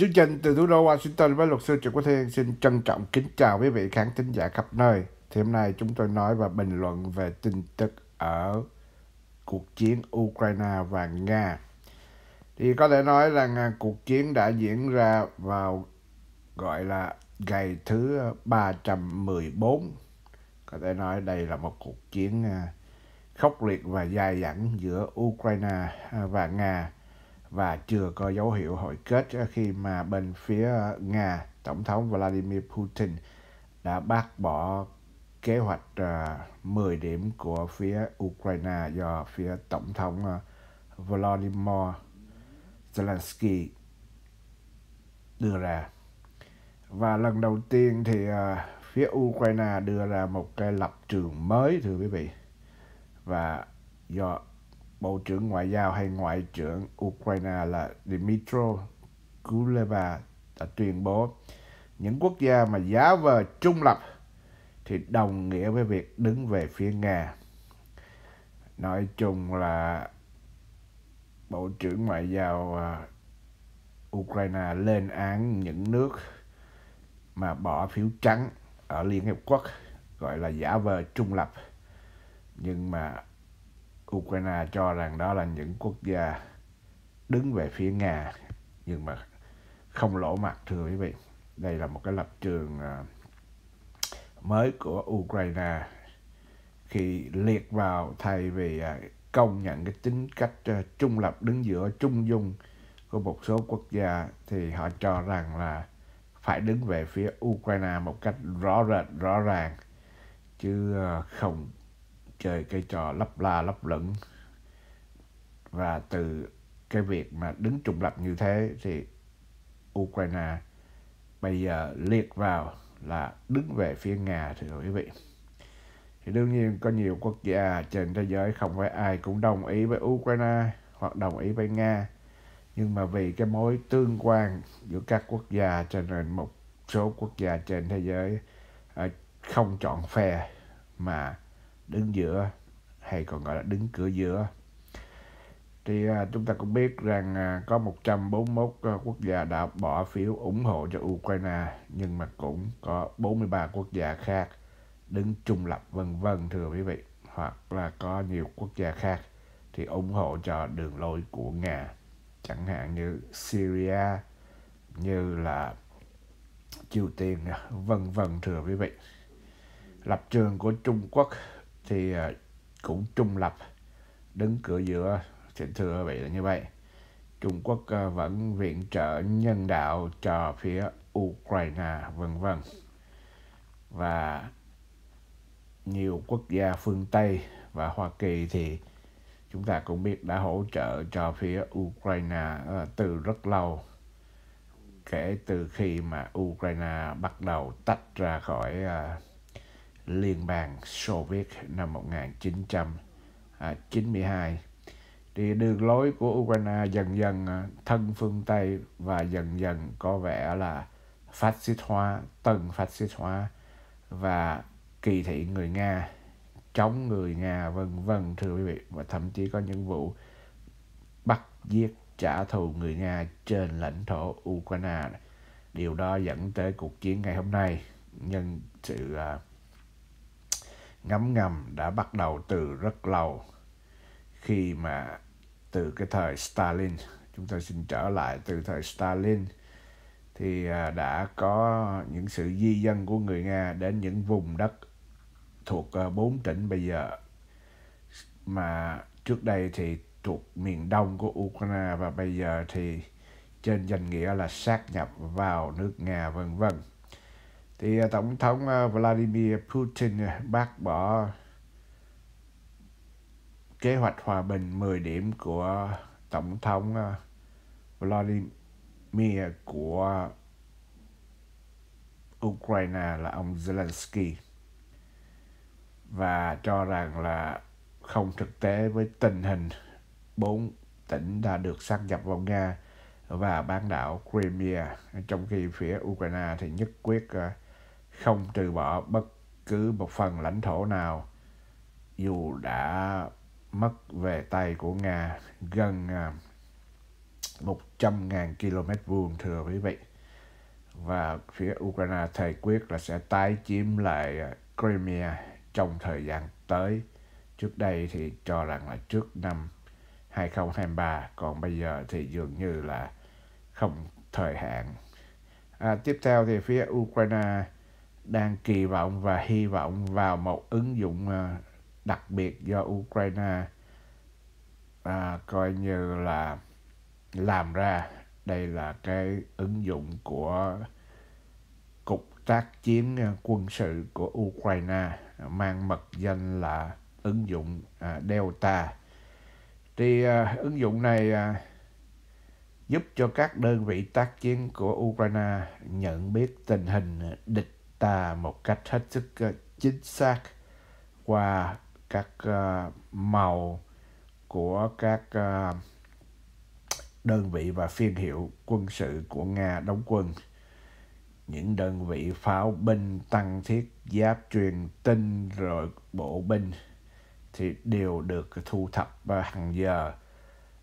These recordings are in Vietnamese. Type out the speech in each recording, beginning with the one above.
Chương trình từ thủ đô Washington với luật sư Trịnh Quốc Thiên xin trân trọng kính chào quý vị khán thính giả khắp nơi. Thì hôm nay chúng tôi nói và bình luận về tin tức ở cuộc chiến Ukraine và Nga. Thì có thể nói là cuộc chiến đã diễn ra vào gọi là ngày thứ 314. Có thể nói đây là một cuộc chiến à, khốc liệt và dài dẳng giữa Ukraine à, và Nga và chưa có dấu hiệu hội kết ờ, khi mà bên phía ờ, Nga, Tổng thống Vladimir Putin đã bác bỏ kế hoạch 10 ờ, điểm của phía Ukraine do phía Tổng thống Volodymyr Zelensky đưa ra. Và lần đầu tiên thì phía Ukraine đưa ra một cái lập trường mới thưa quý vị. Và do Bộ trưởng Ngoại giao hay Ngoại trưởng Ukraine là Dmytro Kuleba đã tuyên bố những quốc gia mà giá vờ trung lập thì đồng nghĩa với việc đứng về phía Nga. Nói chung là Bộ trưởng Ngoại giao à, Ukraine lên án những nước mà bỏ phiếu trắng ở Liên Hiệp Quốc gọi là giả vờ trung lập. Nhưng mà Ukraine cho rằng đó là những quốc gia đứng về phía Nga nhưng mà không lỗ mặt thưa quý vị. Đây là một cái lập trường à, mới của Ukraine khi liệt vào thay vì à, công nhận cái tính cách à, trung lập đứng giữa trung dung của một số quốc gia thì họ cho rằng là phải đứng về phía Ukraine một cách rõ rệt rõ ràng chứ không chơi cái trò lấp la lấp lửng và từ cái việc mà đứng trung lập như thế thì Ukraine bây giờ liệt vào là đứng về phía Nga thưa quý vị. Thì đương nhiên có nhiều quốc gia trên thế giới không phải ai cũng đồng ý với Ukraine hoặc đồng ý với Nga. Nhưng mà vì cái mối tương quan giữa các quốc gia cho nên một số quốc gia trên thế giới ờ, không chọn phe mà đứng giữa hay còn gọi là đứng cửa giữa thì à, chúng ta cũng biết rằng à, có 141 à, quốc gia đã bỏ phiếu ủng hộ cho Ukraine nhưng mà cũng có 43 quốc gia khác đứng trung lập vân vân thưa quý vị hoặc là có nhiều quốc gia khác thì ủng hộ cho đường lối của Nga chẳng hạn như Syria như là Triều Tiên vân vân thưa quý vị lập trường của Trung Quốc thì à, cũng trung lập đứng cửa giữa xin thưa vậy là như vậy Trung Quốc à, vẫn viện trợ nhân đạo cho phía Ukraine vân vân và nhiều quốc gia phương Tây và Hoa Kỳ thì chúng ta cũng biết đã hỗ trợ cho phía Ukraine à, từ rất lâu kể từ khi mà Ukraine bắt đầu tách ra khỏi Liên bang Xô Viết năm 1992. Thì đường lối của Ukraine dần dần à, thân phương Tây và dần dần có vẻ là phát xít hóa, tầng phát xít hóa và kỳ thị người Nga, chống người Nga vân vân thưa quý vị và thậm chí có những vụ bắt giết trả thù người Nga trên lãnh thổ Ukraine. Điều đó dẫn tới cuộc chiến ngày hôm nay nhân sự uh, ngấm ngầm đã bắt đầu từ rất lâu khi mà từ cái thời Stalin chúng ta xin trở lại từ thời Stalin thì à, đã có những sự di dân của người Nga đến những vùng đất thuộc à, bốn tỉnh bây giờ mà trước đây thì thuộc miền đông của Ukraine và bây giờ thì trên danh nghĩa là sát nhập vào nước Nga vân vân thì à, tổng thống à, Vladimir Putin à, bác bỏ kế hoạch hòa bình 10 điểm của tổng thống Vladimir của Ukraine là ông Zelensky và cho rằng là không thực tế với tình hình bốn tỉnh đã được sát nhập vào Nga và bán đảo Crimea trong khi phía Ukraine thì nhất quyết uh, không trừ bỏ bất cứ một phần lãnh thổ nào dù đã mất về tay của Nga gần 100.000 à, km vuông thưa quý vị. Và phía Ukraine thầy quyết là sẽ tái chiếm lại à, Crimea trong thời gian tới. Trước đây thì cho rằng là trước năm 2023, còn bây giờ thì dường như là không thời hạn. À, tiếp theo thì phía Ukraine đang kỳ vọng và hy vọng vào một ứng dụng à, đặc biệt do Ukraine à, coi như là làm ra đây là cái ứng dụng của cục tác chiến à, quân sự của Ukraine mang mật danh là ứng dụng à, Delta thì à, ứng dụng này à, giúp cho các đơn vị tác chiến của Ukraine nhận biết tình hình địch ta một cách hết sức ờ, chính xác qua các ờ, màu của các ờ, đơn vị và phiên hiệu quân sự của Nga đóng quân. Những đơn vị pháo binh tăng thiết giáp truyền tin rồi bộ binh thì đều được thu thập hàng giờ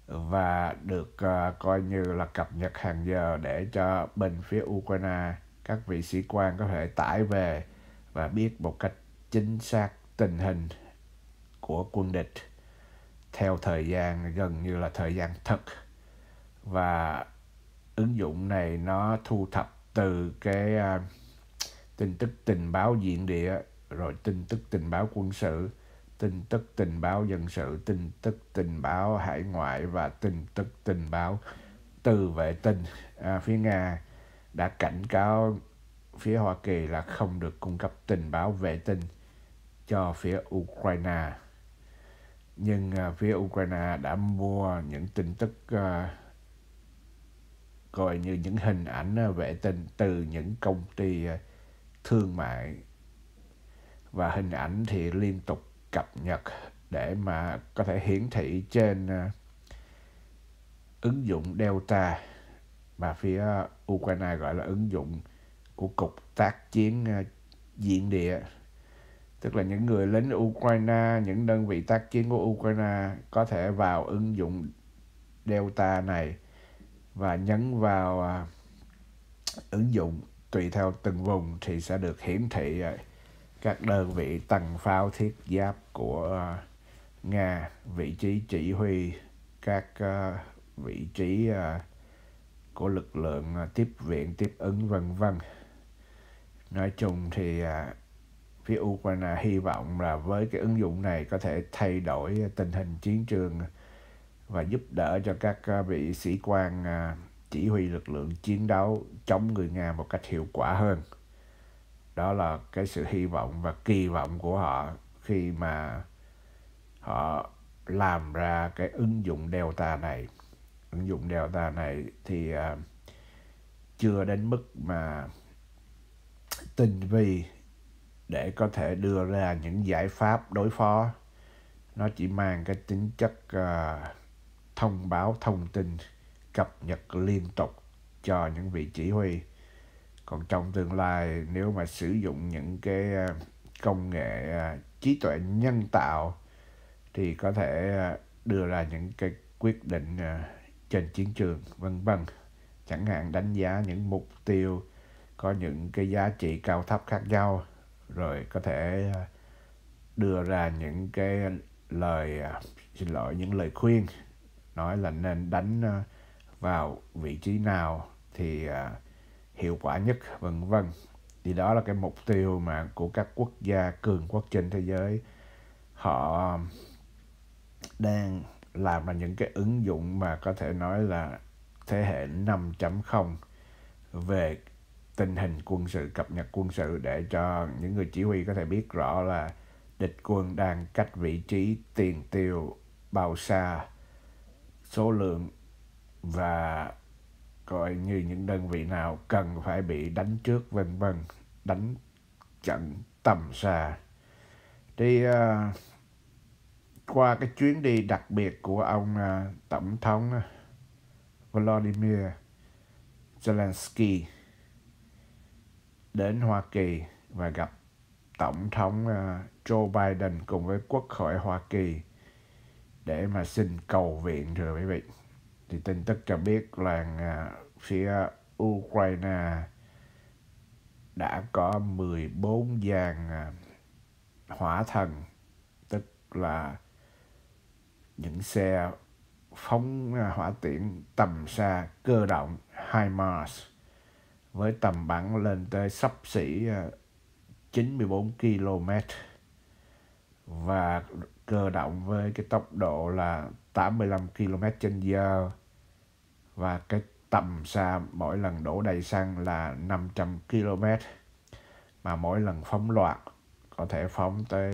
và được coi như là cập nhật hàng giờ để cho bên phía Ukraine các vị sĩ quan có thể tải về và biết một cách chính xác tình hình của quân địch theo thời gian gần như là thời gian thật và ứng dụng này nó thu thập từ cái uh, tin tức tình báo diện địa rồi tin tức tình báo quân sự tin tức tình báo dân sự tin tức tình báo hải ngoại và tin tức tình báo từ vệ tinh à, phía nga đã cảnh cáo phía Hoa Kỳ là không được cung cấp tình báo vệ tinh cho phía Ukraine. Nhưng à, phía Ukraine đã mua những tin tức coi à, như những hình ảnh à, vệ tinh từ những công ty thương mại và hình ảnh thì liên tục cập nhật để mà có thể hiển thị trên ứng dụng Delta mà phía Ukraine gọi là ứng dụng của cục tác chiến ờ, diện địa tức là những người lính Ukraine những đơn vị tác chiến của Ukraine có thể vào ứng dụng Delta này và nhấn vào ờ, ứng dụng tùy theo từng vùng thì sẽ được hiển thị ờ, các đơn vị tầng pháo thiết giáp của Nga vị trí chỉ huy các vị trí của lực lượng à, tiếp viện tiếp ứng vân vân nói chung thì à, phía Ukraine hy vọng là với cái ứng dụng này có thể thay đổi tình hình chiến trường và giúp đỡ cho các à, vị sĩ quan chỉ huy lực lượng chiến đấu chống người Nga một cách hiệu quả hơn. Đó là cái sự hy vọng và kỳ vọng của họ khi mà họ làm ra cái ứng dụng Delta này ứng dụng Delta này thì à, chưa đến mức mà tinh vi để có thể đưa ra những giải pháp đối phó nó chỉ mang cái tính chất à, thông báo thông tin cập nhật liên tục cho những vị chỉ huy còn trong tương lai nếu mà sử dụng những cái à, công nghệ trí tuệ nhân tạo thì có thể đưa ra những cái quyết định trên chiến trường vân vân chẳng hạn đánh giá những mục tiêu có những cái giá trị cao thấp khác nhau rồi có thể à, đưa ra những cái lời à, xin lỗi những lời khuyên nói là nên đánh à, vào vị trí nào thì hiệu quả nhất vân vân thì đó là cái mục tiêu mà của các quốc gia cường quốc trên thế giới họ đang làm là những cái ứng dụng mà có thể nói là thế hệ 5.0 về tình hình quân sự, cập nhật quân sự để cho những người chỉ huy có thể biết rõ là địch quân đang cách vị trí tiền tiêu bao xa số lượng và coi như những đơn vị nào cần phải bị đánh trước vân vân đánh trận tầm xa thì uh, ờ, qua cái chuyến đi đặc biệt của ông uh, tổng thống à, Volodymyr Zelensky đến Hoa Kỳ và gặp tổng thống uh, Joe Biden cùng với Quốc hội Hoa Kỳ để mà xin cầu viện thưa quý vị. Thì tin tức cho biết là uh, phía Ukraine đã có 14 dàn uh, hỏa thần tức là những xe phóng à, hỏa tiễn tầm xa cơ động High Mars với tầm bắn lên tới sắp xỉ 94 à, km và cơ động với cái tốc độ là 85 km trên giờ và cái tầm xa mỗi lần đổ đầy xăng là 500 km mà mỗi lần phóng loạt có thể phóng tới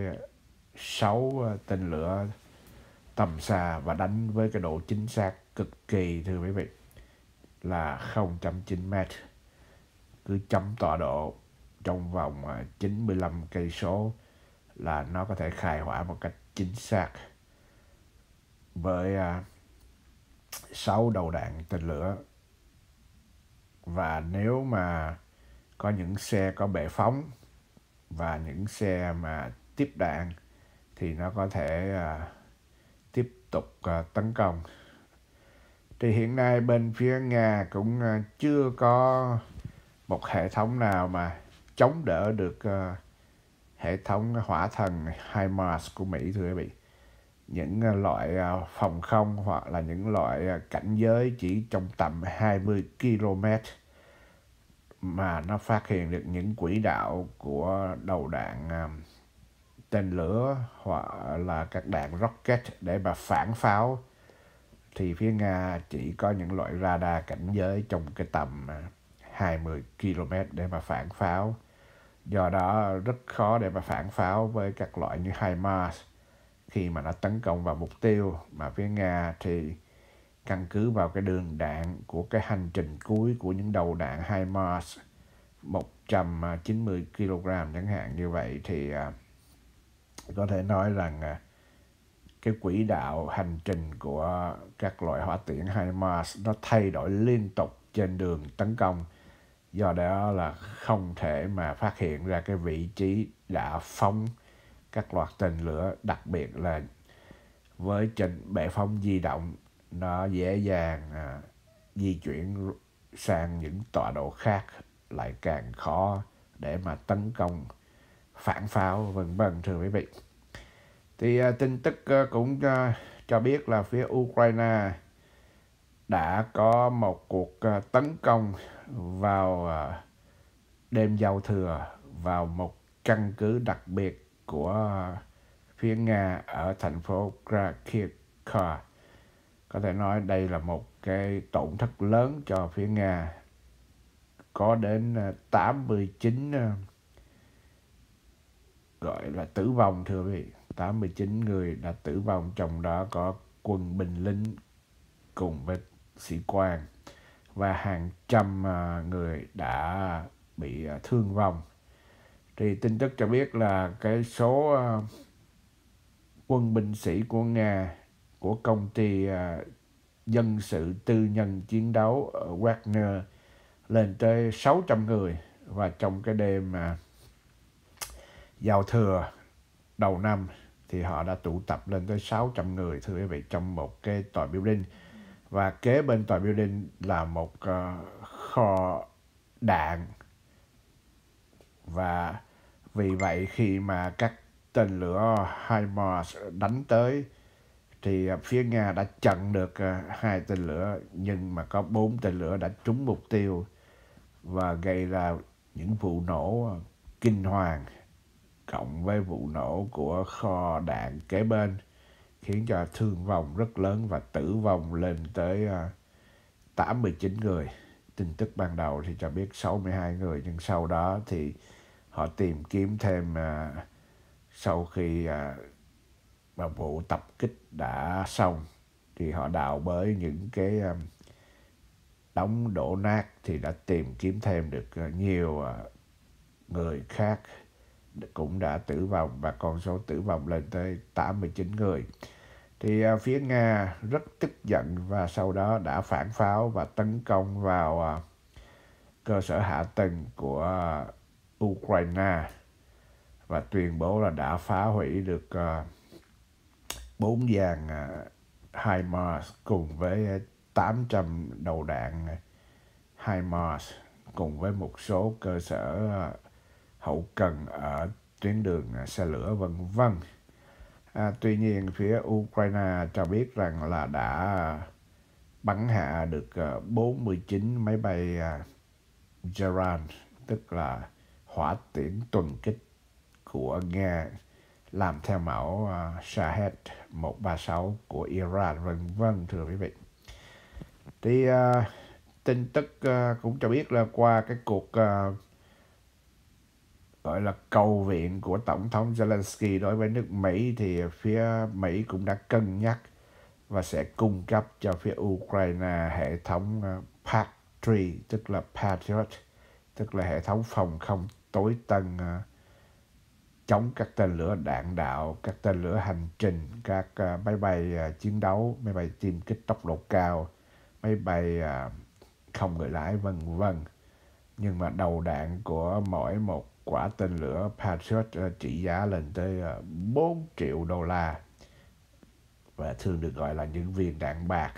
6 à, tên lửa tầm xa và đánh với cái độ chính xác cực kỳ thưa quý vị là 0.9m cứ chấm tọa độ trong vòng 95 à, cây số là nó có thể khai hỏa một cách chính xác với 6 à, đầu đạn tên lửa và nếu mà có những xe có bệ phóng và những xe mà tiếp đạn thì nó có thể uh, tục à, tấn công thì hiện nay bên phía nga cũng à, chưa có một hệ thống nào mà chống đỡ được à, hệ thống hỏa thần HIMARS của Mỹ thưa quý vị những loại phòng không hoặc là những loại cảnh giới chỉ trong tầm 20 km mà nó phát hiện được những quỹ đạo của đầu đạn tên lửa hoặc là các đạn rocket để mà phản pháo thì phía Nga chỉ có những loại radar cảnh giới trong cái tầm 20 à, km để mà phản pháo. Do đó rất khó để mà phản pháo với các loại như HIMARS khi mà nó tấn công vào mục tiêu mà phía Nga thì căn cứ vào cái đường đạn của cái hành trình cuối của những đầu đạn HIMARS 190 kg chẳng hạn như vậy thì uh, có thể nói rằng à, cái quỹ đạo hành trình của các loại hỏa tiễn HIMARS nó thay đổi liên tục trên đường tấn công do đó là không thể mà phát hiện ra cái vị trí đã phóng các loạt tên lửa đặc biệt là với trình bệ phóng di động nó dễ dàng à, di chuyển sang những tọa độ khác lại càng khó để mà tấn công phản pháo vững vàng thưa quý vị. Thì uh, tin tức uh, cũng uh, cho biết là phía Ukraine đã có một cuộc uh, tấn công vào uh, đêm giao thừa vào một căn cứ đặc biệt của uh, phía Nga ở thành phố Kharkiv. Có thể nói đây là một cái tổn thất lớn cho phía Nga có đến 89 gọi là tử vong thưa quý vị 89 người đã tử vong trong đó có quân binh lính cùng với sĩ quan và hàng trăm à, người đã bị à, thương vong thì tin tức cho biết là cái số à, quân binh sĩ của Nga của công ty dân sự tư nhân chiến đấu ở Wagner lên tới 600 người và trong cái đêm mà giao thừa đầu năm thì họ đã tụ tập lên tới 600 người thưa quý vị trong một cái tòa building và kế bên tòa building là một uh, kho đạn và vì vậy khi mà các tên lửa HIMARS đánh tới thì phía Nga đã chặn được ờ, hai tên lửa nhưng mà có bốn tên lửa đã trúng mục tiêu và gây ra những vụ nổ kinh hoàng cộng với vụ nổ của kho đạn kế bên khiến cho thương vong rất lớn và tử vong lên tới 89 à, người. Tin tức ban đầu thì cho biết 62 người nhưng sau đó thì họ tìm kiếm thêm à, sau khi à, mà vụ tập kích đã xong thì họ đào bới những cái đóng đổ nát thì đã tìm kiếm thêm được nhiều người khác cũng đã tử vong và con số tử vong lên tới 89 người. Thì à, phía Nga rất tức giận và sau đó đã phản pháo và tấn công vào à, cơ sở hạ tầng của Ukraine và tuyên bố là đã phá hủy được à, bốn dàn HIMARS cùng với 800 đầu đạn HIMARS cùng với một số cơ sở hậu cần ở tuyến đường à, xe lửa vân vân. À, tuy nhiên phía Ukraine cho biết rằng là đã bắn hạ được 49 à, máy bay à, Gerard tức là hỏa tiễn tuần kích của Nga làm theo mẫu Shahed 136 của Iran vân vân thưa quý vị. Thì uh, tin tức uh, cũng cho biết là qua cái cuộc uh, gọi là cầu viện của Tổng thống Zelensky đối với nước Mỹ thì phía Mỹ cũng đã cân nhắc và sẽ cung cấp cho phía Ukraine hệ thống ờ, Patriot, tức là Patriot, tức là hệ thống phòng không tối tân ờ, chống các tên lửa đạn đạo, các tên lửa hành trình, các ờ, máy bay chiến đấu, máy bay tiêm kích tốc độ cao, máy bay không người lái vân vân. Nhưng mà đầu đạn của mỗi một quả tên lửa Patriot ờ, trị giá lên tới 4 ờ, triệu đô la và thường được gọi là những viên đạn bạc.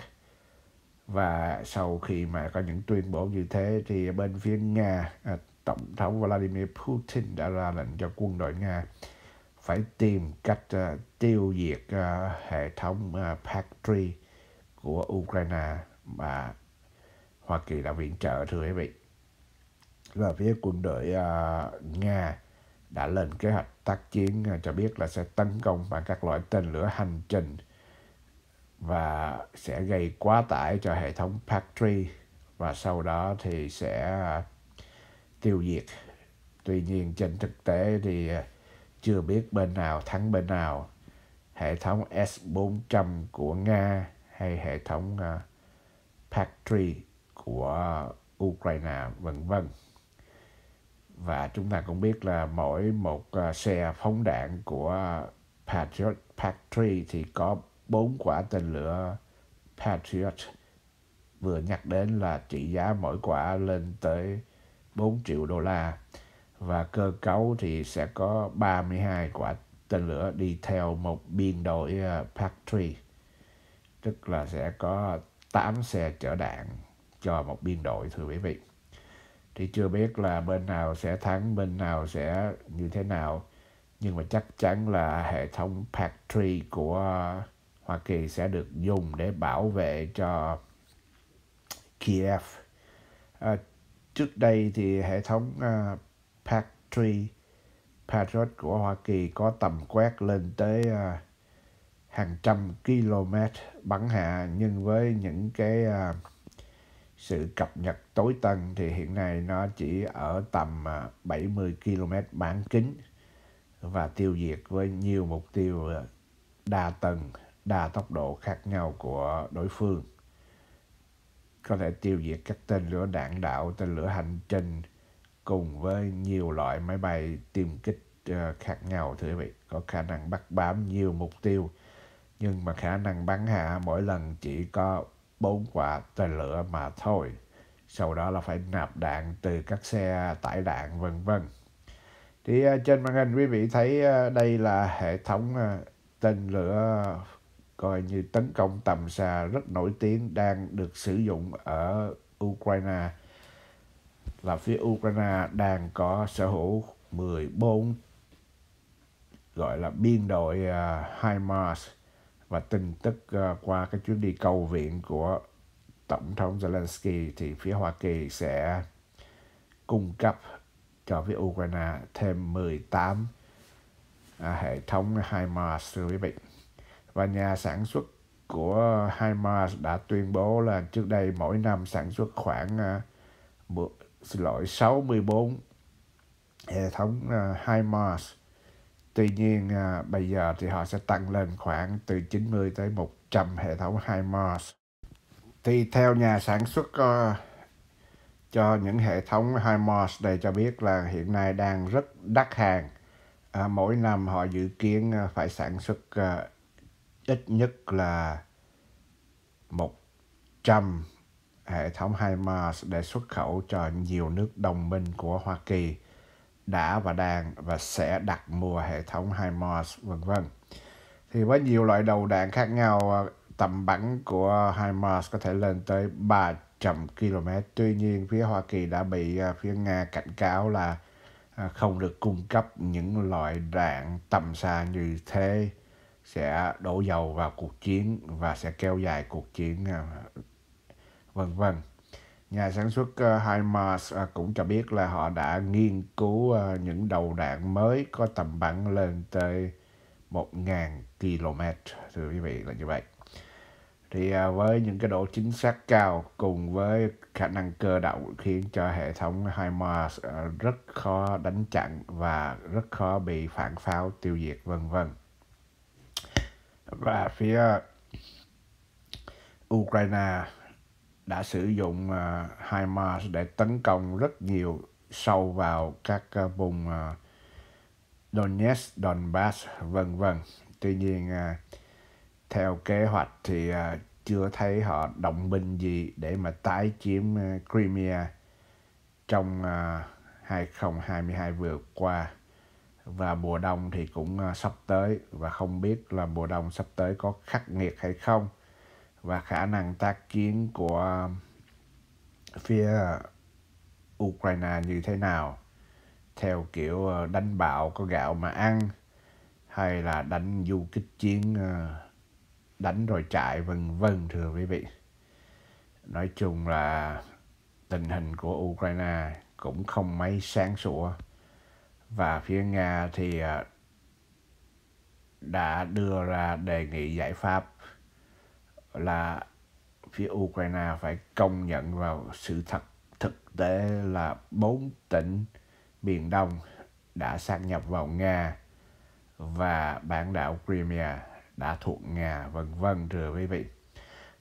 Và sau khi mà có những tuyên bố như thế thì bên phía Nga, ờ, Tổng thống Vladimir Putin đã ra lệnh cho quân đội Nga phải tìm cách tiêu diệt hệ thống Patriot của Ukraine mà Hoa Kỳ đã viện trợ thưa quý vị và phía quân đội uh, Nga đã lên kế hoạch tác chiến uh, cho biết là sẽ tấn công bằng các loại tên lửa hành trình và sẽ gây quá tải cho hệ thống Patriot và sau đó thì sẽ tiêu diệt. Tuy nhiên trên thực tế thì à, chưa biết bên nào thắng bên nào. Hệ thống S400 của Nga hay hệ thống Patriot của Ukraine vân vân và chúng ta cũng biết là mỗi một uh, xe phóng đạn của Patriot Patriot thì có bốn quả tên lửa Patriot vừa nhắc đến là trị giá mỗi quả lên tới 4 triệu đô la và cơ cấu thì sẽ có 32 quả tên lửa đi theo một biên đội uh, Patriot tức là sẽ có 8 xe chở đạn cho một biên đội thưa quý vị thì chưa biết là bên nào sẽ thắng bên nào sẽ như thế nào nhưng mà chắc chắn là hệ thống Patriot của Hoa Kỳ sẽ được dùng để bảo vệ cho Kiev. À, trước đây thì hệ thống uh, à, Patriot Patriot của Hoa Kỳ có tầm quét lên tới uh, hàng trăm km bắn hạ nhưng với những cái uh, sự cập nhật tối tân thì hiện nay nó chỉ ở tầm 70 à, km bán kính và tiêu diệt với nhiều mục tiêu à, đa tầng, đa tốc độ khác nhau của đối phương. Có thể tiêu diệt các tên lửa đạn đạo, tên lửa hành trình cùng với nhiều loại máy bay tiêm kích à, khác nhau thưa quý vị. Có khả năng bắt bám nhiều mục tiêu nhưng mà khả năng bắn hạ mỗi lần chỉ có bốn quả tên lửa mà thôi. Sau đó là phải nạp đạn từ các xe tải đạn vân vân. Thì à, trên màn hình quý vị thấy à, đây là hệ thống à, tên lửa coi như tấn công tầm xa rất nổi tiếng đang được sử dụng ở Ukraine là phía Ukraine đang có sở hữu 14 gọi là biên đội uh, HIMARS và tin tức uh, qua cái chuyến đi cầu viện của Tổng thống Zelensky thì phía Hoa Kỳ sẽ cung cấp cho phía Ukraine thêm 18 à, hệ thống HIMARS thưa quý vị. Và nhà sản xuất của HIMARS đã tuyên bố là trước đây mỗi năm sản xuất khoảng à, uh, xin lỗi 64 hệ thống uh, HIMARS Tuy nhiên à, bây giờ thì họ sẽ tăng lên khoảng từ 90 tới 100 hệ thống HIMARS. Thì theo nhà sản xuất uh, cho những hệ thống HIMARS đây cho biết là hiện nay đang rất đắt hàng. À, mỗi năm họ dự kiến ờ, phải sản xuất uh, ít nhất là 100 hệ thống HIMARS để xuất khẩu cho nhiều nước đồng minh của Hoa Kỳ đã và đang và sẽ đặt mua hệ thống HIMARS vân vân. Thì với nhiều loại đầu đạn khác nhau, ờ, tầm bắn của HIMARS có thể lên tới 300 km. Tuy nhiên, phía Hoa Kỳ đã bị ờ, phía Nga cảnh cáo là ờ, không được cung cấp những loại đạn tầm xa như thế sẽ đổ dầu vào cuộc chiến và sẽ kéo dài cuộc chiến vân vân. Nhà sản xuất uh, ờ, HIMARS uh, ờ, cũng cho biết là họ đã nghiên cứu uh, những đầu đạn mới có tầm bắn lên tới 1.000 km thưa quý vị là như vậy. Thì uh, với những cái độ chính xác cao cùng với khả năng cơ động khiến cho hệ thống HIMARS uh, rất khó đánh chặn và rất khó bị phản pháo tiêu diệt vân vân. Và phía Ukraine đã sử dụng uh, HIMARS để tấn công rất nhiều sâu vào các uh, vùng uh, Donetsk, Donbass, vân vân. Tuy nhiên, uh, theo kế hoạch thì uh, chưa thấy họ động binh gì để mà tái chiếm uh, Crimea trong uh, 2022 vừa qua và mùa đông thì cũng uh, sắp tới và không biết là mùa đông sắp tới có khắc nghiệt hay không và khả năng tác chiến của phía Ukraine như thế nào theo kiểu ờ, đánh bạo có gạo mà ăn hay là đánh du kích chiến ờ, đánh rồi chạy vân vân thưa quý vị nói chung là tình hình của Ukraine cũng không mấy sáng sủa và phía Nga thì ờ, đã đưa ra đề nghị giải pháp là phía Ukraine phải công nhận vào sự thật thực tế là bốn tỉnh miền Đông đã sáp nhập vào Nga và bán đảo Crimea đã thuộc Nga, vân vân thưa quý vị.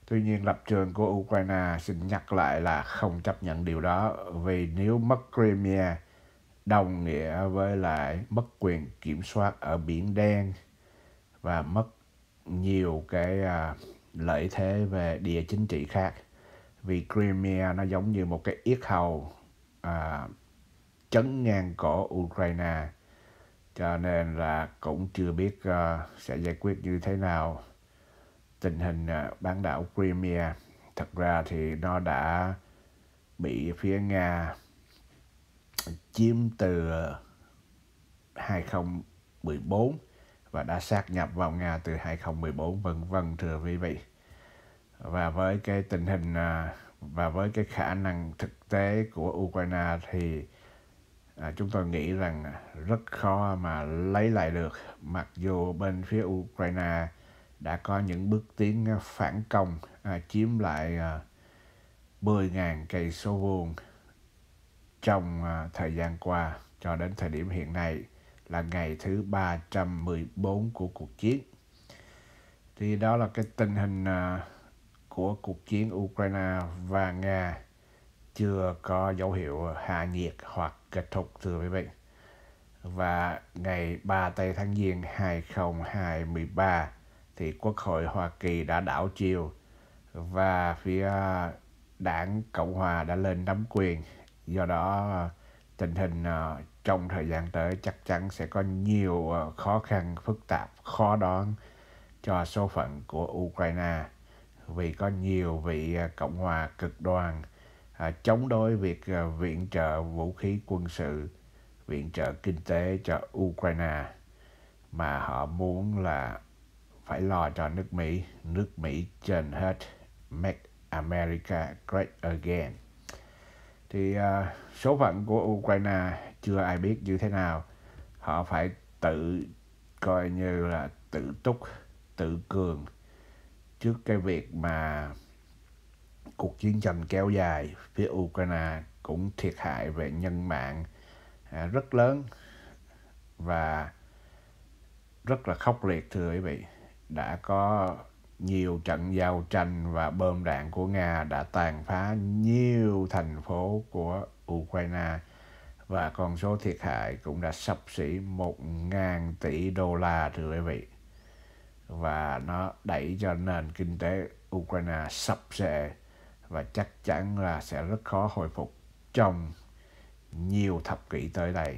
Tuy nhiên lập trường của Ukraine xin nhắc lại là không chấp nhận điều đó vì nếu mất Crimea đồng nghĩa với lại mất quyền kiểm soát ở Biển Đen và mất nhiều cái uh, lợi thế về địa chính trị khác vì Crimea nó giống như một cái yết hầu à, chấn ngang cổ Ukraine cho nên là cũng chưa biết uh, sẽ giải quyết như thế nào tình hình uh, bán đảo Crimea thật ra thì nó đã bị phía Nga chiếm từ 2014 ờ, và đã sát nhập vào Nga từ 2014 vân vân thưa quý vị. Và với cái tình hình à, và với cái khả năng thực tế của Ukraine thì à, chúng tôi nghĩ rằng rất khó mà lấy lại được mặc dù bên phía Ukraine đã có những bước tiến phản công à, chiếm lại à, 10.000 cây số vuông trong à, thời gian qua cho đến thời điểm hiện nay là ngày thứ 314 của cuộc chiến. Thì đó là cái tình hình à, của cuộc chiến Ukraine và Nga chưa có dấu hiệu hạ nhiệt hoặc kết thúc thưa quý vị. Và ngày 3 tây tháng Giêng 2023 thì Quốc hội Hoa Kỳ đã đảo chiều và phía đảng Cộng Hòa đã lên nắm quyền. Do đó tình hình uh, trong thời gian tới chắc chắn sẽ có nhiều uh, khó khăn phức tạp khó đoán cho số phận của Ukraine vì có nhiều vị uh, cộng hòa cực đoan uh, chống đối việc uh, viện trợ vũ khí quân sự viện trợ kinh tế cho Ukraine mà họ muốn là phải lo cho nước Mỹ, nước Mỹ trên hết, Make America Great Again thì uh, số phận của Ukraine chưa ai biết như thế nào họ phải tự coi như là tự túc tự cường trước cái việc mà cuộc chiến tranh kéo dài phía Ukraine cũng thiệt hại về nhân mạng à, rất lớn và rất là khốc liệt thưa quý vị đã có nhiều trận giao tranh và bơm đạn của Nga đã tàn phá nhiều thành phố của Ukraine và con số thiệt hại cũng đã sắp xỉ 1.000 tỷ đô la thưa quý vị. Và nó đẩy cho nền kinh tế Ukraine sập sệ và chắc chắn là sẽ rất khó hồi phục trong nhiều thập kỷ tới đây